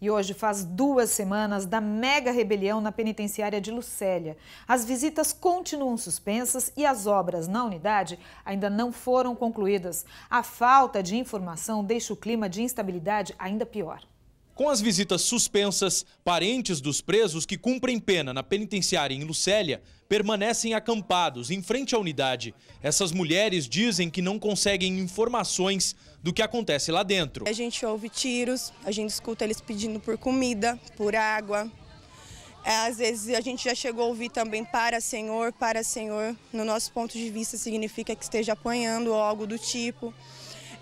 E hoje faz duas semanas da mega rebelião na penitenciária de Lucélia. As visitas continuam suspensas e as obras na unidade ainda não foram concluídas. A falta de informação deixa o clima de instabilidade ainda pior. Com as visitas suspensas, parentes dos presos que cumprem pena na penitenciária em Lucélia permanecem acampados em frente à unidade. Essas mulheres dizem que não conseguem informações do que acontece lá dentro. A gente ouve tiros, a gente escuta eles pedindo por comida, por água. É, às vezes a gente já chegou a ouvir também para senhor, para senhor. No nosso ponto de vista significa que esteja apanhando ou algo do tipo.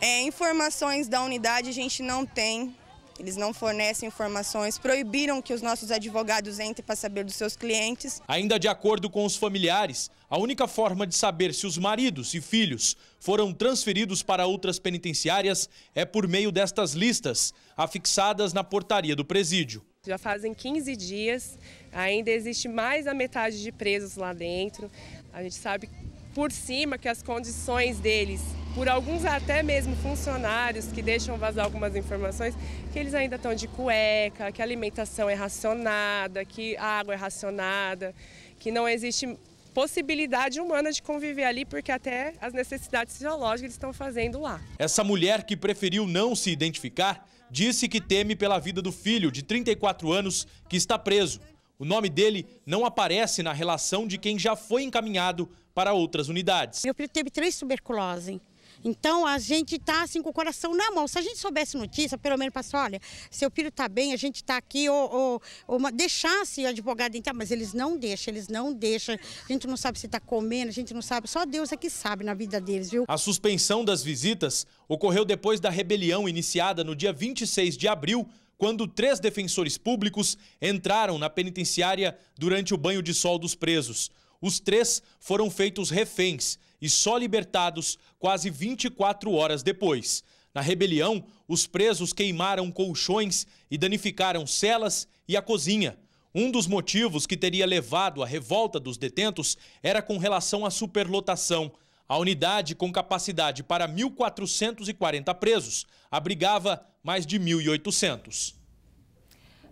É, informações da unidade a gente não tem eles não fornecem informações, proibiram que os nossos advogados entrem para saber dos seus clientes. Ainda de acordo com os familiares, a única forma de saber se os maridos e filhos foram transferidos para outras penitenciárias é por meio destas listas, afixadas na portaria do presídio. Já fazem 15 dias, ainda existe mais da metade de presos lá dentro. A gente sabe por cima que as condições deles por alguns até mesmo funcionários que deixam vazar algumas informações, que eles ainda estão de cueca, que a alimentação é racionada, que a água é racionada, que não existe possibilidade humana de conviver ali, porque até as necessidades fisiológicas estão fazendo lá. Essa mulher que preferiu não se identificar disse que teme pela vida do filho, de 34 anos, que está preso. O nome dele não aparece na relação de quem já foi encaminhado para outras unidades. Meu filho teve três tuberculose. Então a gente está assim com o coração na mão. Se a gente soubesse notícia, pelo menos passar, olha, seu filho está bem, a gente está aqui, ou, ou, ou deixasse o advogado entrar, mas eles não deixam, eles não deixam. A gente não sabe se está comendo, a gente não sabe, só Deus é que sabe na vida deles, viu? A suspensão das visitas ocorreu depois da rebelião iniciada no dia 26 de abril quando três defensores públicos entraram na penitenciária durante o banho de sol dos presos. Os três foram feitos reféns e só libertados quase 24 horas depois. Na rebelião, os presos queimaram colchões e danificaram celas e a cozinha. Um dos motivos que teria levado à revolta dos detentos era com relação à superlotação. A unidade, com capacidade para 1.440 presos, abrigava mais de 1.800.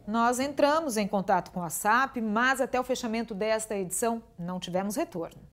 Nós entramos em contato com a SAP, mas até o fechamento desta edição não tivemos retorno.